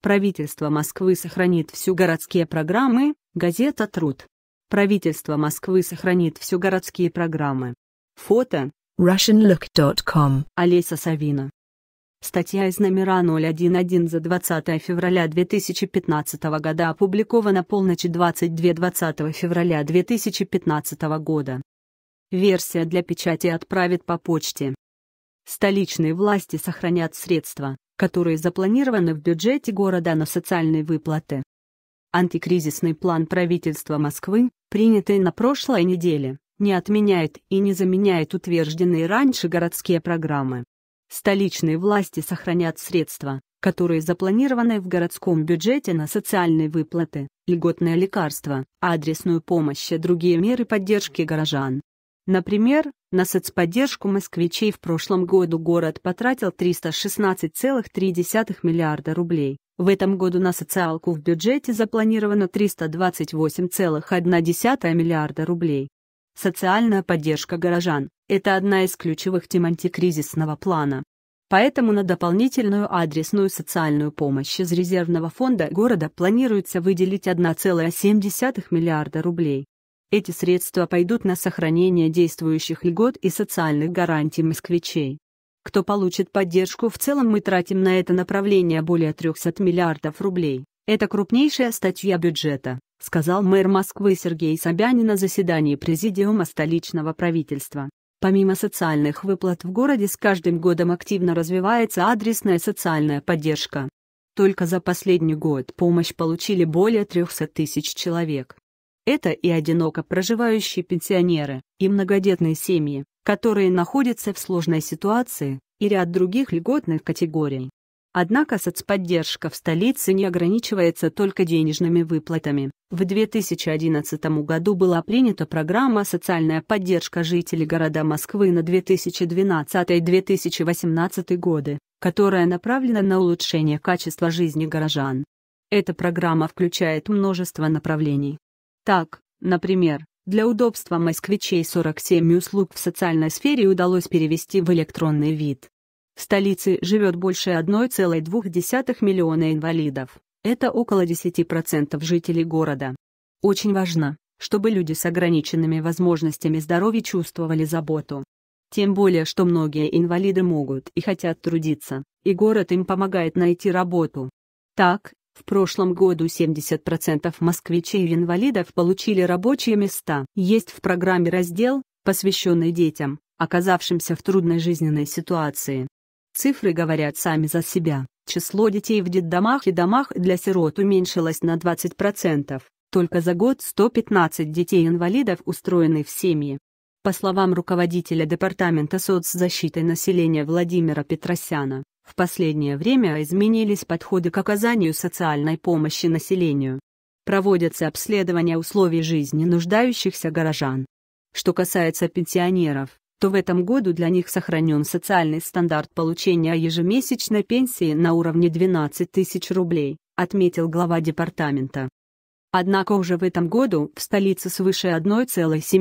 Правительство Москвы сохранит всю городские программы, газета «Труд». Правительство Москвы сохранит всю городские программы. Фото russianlook.com Олеся Савина Статья из номера 011 за 20 февраля 2015 года опубликована полночи 22-20 февраля 2015 года. Версия для печати отправит по почте. Столичные власти сохранят средства, которые запланированы в бюджете города на социальные выплаты. Антикризисный план правительства Москвы, принятый на прошлой неделе, не отменяет и не заменяет утвержденные раньше городские программы. Столичные власти сохранят средства, которые запланированы в городском бюджете на социальные выплаты, льготное лекарство, адресную помощь и другие меры поддержки горожан. Например, на соцподдержку москвичей в прошлом году город потратил 316,3 миллиарда рублей. В этом году на социалку в бюджете запланировано 328,1 миллиарда рублей. Социальная поддержка горожан – это одна из ключевых тем антикризисного плана. Поэтому на дополнительную адресную социальную помощь из резервного фонда города планируется выделить 1,7 миллиарда рублей. Эти средства пойдут на сохранение действующих льгот и социальных гарантий москвичей. Кто получит поддержку в целом мы тратим на это направление более 300 миллиардов рублей. Это крупнейшая статья бюджета, сказал мэр Москвы Сергей Собянин на заседании Президиума столичного правительства. Помимо социальных выплат в городе с каждым годом активно развивается адресная социальная поддержка. Только за последний год помощь получили более 300 тысяч человек. Это и одиноко проживающие пенсионеры, и многодетные семьи, которые находятся в сложной ситуации, и ряд других льготных категорий. Однако соцподдержка в столице не ограничивается только денежными выплатами. В 2011 году была принята программа «Социальная поддержка жителей города Москвы на 2012-2018 годы», которая направлена на улучшение качества жизни горожан. Эта программа включает множество направлений, так, например, для удобства москвичей 47 услуг в социальной сфере удалось перевести в электронный вид. В столице живет больше 1,2 миллиона инвалидов, это около 10% жителей города. Очень важно, чтобы люди с ограниченными возможностями здоровья чувствовали заботу. Тем более, что многие инвалиды могут и хотят трудиться, и город им помогает найти работу. Так, в прошлом году 70% москвичей-инвалидов получили рабочие места. Есть в программе раздел, посвященный детям, оказавшимся в трудной жизненной ситуации. Цифры говорят сами за себя. Число детей в детдомах и домах для сирот уменьшилось на 20%. Только за год 115 детей-инвалидов устроены в семьи. По словам руководителя Департамента соцзащиты населения Владимира Петросяна, в последнее время изменились подходы к оказанию социальной помощи населению. Проводятся обследования условий жизни нуждающихся горожан. Что касается пенсионеров, то в этом году для них сохранен социальный стандарт получения ежемесячной пенсии на уровне 12 тысяч рублей, отметил глава департамента. Однако уже в этом году в столице свыше 1,77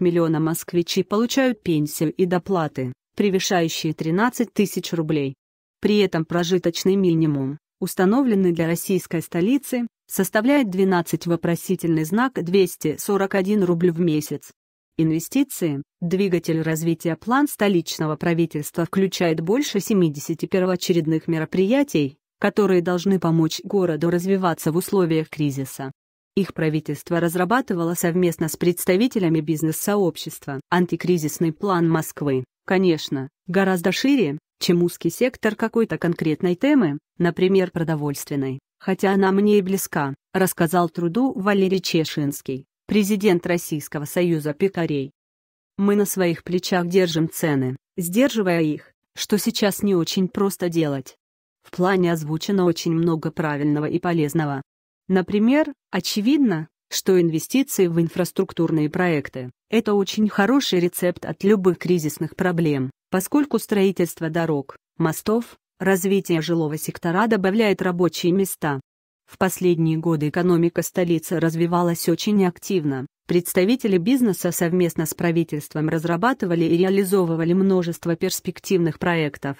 миллиона москвичей получают пенсию и доплаты, превышающие 13 тысяч рублей. При этом прожиточный минимум, установленный для российской столицы, составляет 12 вопросительный знак 241 рубль в месяц. Инвестиции, двигатель развития план столичного правительства включает больше 70 первоочередных мероприятий, которые должны помочь городу развиваться в условиях кризиса. Их правительство разрабатывало совместно с представителями бизнес-сообщества антикризисный план Москвы конечно, гораздо шире, чем узкий сектор какой-то конкретной темы, например, продовольственной, хотя она мне и близка, рассказал труду Валерий Чешинский, президент Российского союза пекарей. Мы на своих плечах держим цены, сдерживая их, что сейчас не очень просто делать. В плане озвучено очень много правильного и полезного. Например, очевидно, что инвестиции в инфраструктурные проекты – это очень хороший рецепт от любых кризисных проблем, поскольку строительство дорог, мостов, развитие жилого сектора добавляет рабочие места. В последние годы экономика столицы развивалась очень активно. Представители бизнеса совместно с правительством разрабатывали и реализовывали множество перспективных проектов.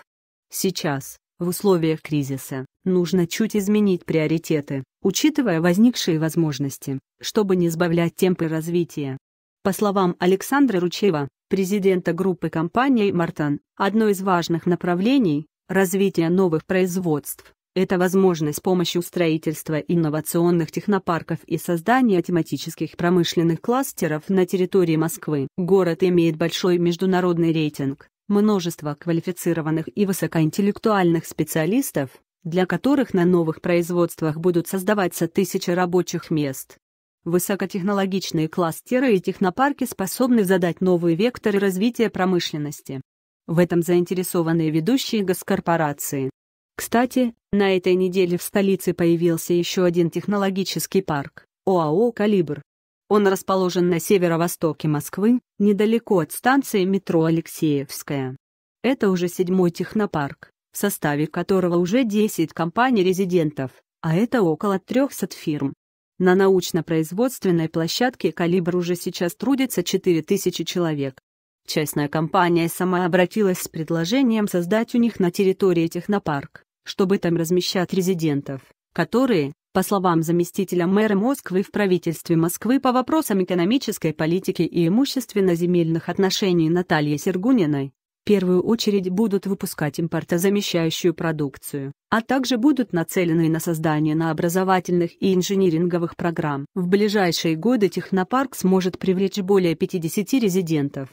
Сейчас, в условиях кризиса, нужно чуть изменить приоритеты, учитывая возникшие возможности, чтобы не сбавлять темпы развития. По словам Александра Ручева, президента группы компаний «Мартан», одно из важных направлений – развития новых производств – это возможность с помощью строительства инновационных технопарков и создания тематических промышленных кластеров на территории Москвы. Город имеет большой международный рейтинг, множество квалифицированных и высокоинтеллектуальных специалистов, для которых на новых производствах будут создаваться тысячи рабочих мест. Высокотехнологичные кластеры и технопарки способны задать новые векторы развития промышленности. В этом заинтересованы ведущие госкорпорации. Кстати, на этой неделе в столице появился еще один технологический парк – ОАО «Калибр». Он расположен на северо-востоке Москвы, недалеко от станции метро Алексеевская. Это уже седьмой технопарк, в составе которого уже 10 компаний-резидентов, а это около 300 фирм. На научно-производственной площадке «Калибр» уже сейчас трудится 4000 человек. Частная компания сама обратилась с предложением создать у них на территории технопарк, чтобы там размещать резидентов, которые, по словам заместителя мэра Москвы в правительстве Москвы по вопросам экономической политики и имущественно-земельных отношений Натальи Сергуниной, первую очередь будут выпускать импортозамещающую продукцию, а также будут нацелены на создание на образовательных и инжиниринговых программ. В ближайшие годы технопарк сможет привлечь более 50 резидентов.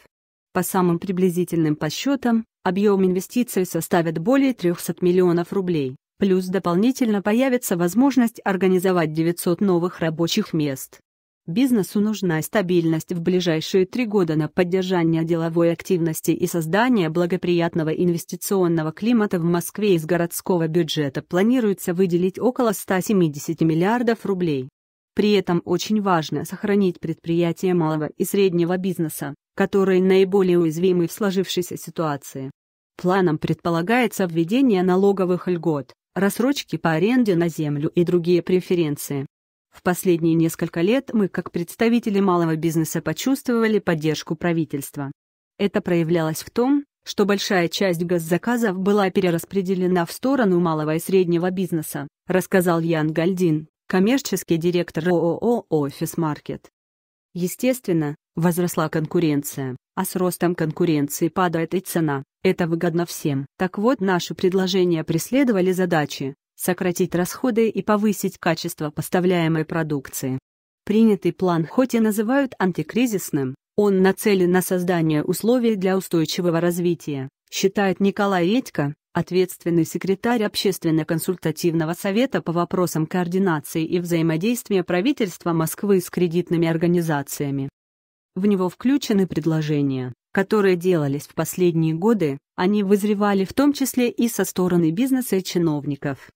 По самым приблизительным подсчетам, объем инвестиций составит более 300 миллионов рублей, плюс дополнительно появится возможность организовать 900 новых рабочих мест. Бизнесу нужна стабильность в ближайшие три года на поддержание деловой активности и создание благоприятного инвестиционного климата в Москве из городского бюджета планируется выделить около 170 миллиардов рублей. При этом очень важно сохранить предприятия малого и среднего бизнеса, которые наиболее уязвимы в сложившейся ситуации. Планом предполагается введение налоговых льгот, рассрочки по аренде на землю и другие преференции. В последние несколько лет мы, как представители малого бизнеса, почувствовали поддержку правительства. Это проявлялось в том, что большая часть госзаказов была перераспределена в сторону малого и среднего бизнеса, рассказал Ян Гальдин, коммерческий директор ООО «Офис Маркет». Естественно, возросла конкуренция, а с ростом конкуренции падает и цена, это выгодно всем. Так вот, наши предложения преследовали задачи, сократить расходы и повысить качество поставляемой продукции. Принятый план хоть и называют антикризисным, он нацелен на создание условий для устойчивого развития, считает Николай Редько, ответственный секретарь Общественно-консультативного совета по вопросам координации и взаимодействия правительства Москвы с кредитными организациями. В него включены предложения, которые делались в последние годы, они вызревали в том числе и со стороны бизнеса и чиновников.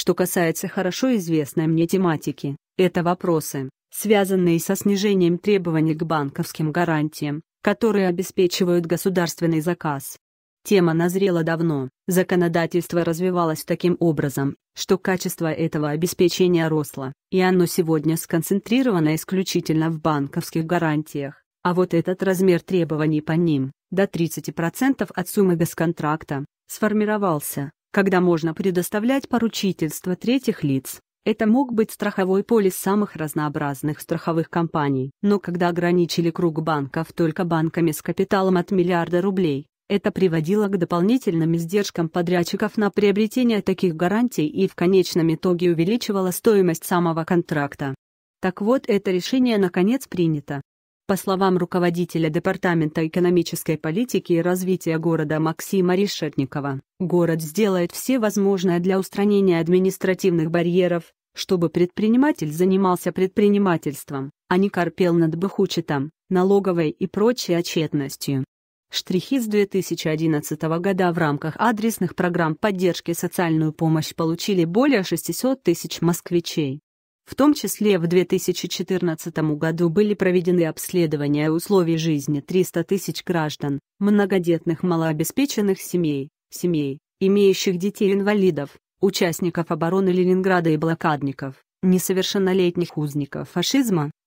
Что касается хорошо известной мне тематики, это вопросы, связанные со снижением требований к банковским гарантиям, которые обеспечивают государственный заказ. Тема назрела давно, законодательство развивалось таким образом, что качество этого обеспечения росло, и оно сегодня сконцентрировано исключительно в банковских гарантиях, а вот этот размер требований по ним, до 30% от суммы госконтракта, сформировался, когда можно предоставлять поручительство третьих лиц. Это мог быть страховой полис самых разнообразных страховых компаний, но когда ограничили круг банков только банками с капиталом от миллиарда рублей, это приводило к дополнительным издержкам подрядчиков на приобретение таких гарантий и в конечном итоге увеличивало стоимость самого контракта. Так вот, это решение наконец принято. По словам руководителя Департамента экономической политики и развития города Максима Решетникова, город сделает все возможное для устранения административных барьеров, чтобы предприниматель занимался предпринимательством, а не корпел над бэхучетом, налоговой и прочей отчетностью. Штрихи с 2011 года в рамках адресных программ поддержки социальную помощь получили более 600 тысяч москвичей. В том числе в 2014 году были проведены обследования условий жизни 300 тысяч граждан, многодетных малообеспеченных семей, семей, имеющих детей-инвалидов, участников обороны Ленинграда и блокадников, несовершеннолетних узников фашизма,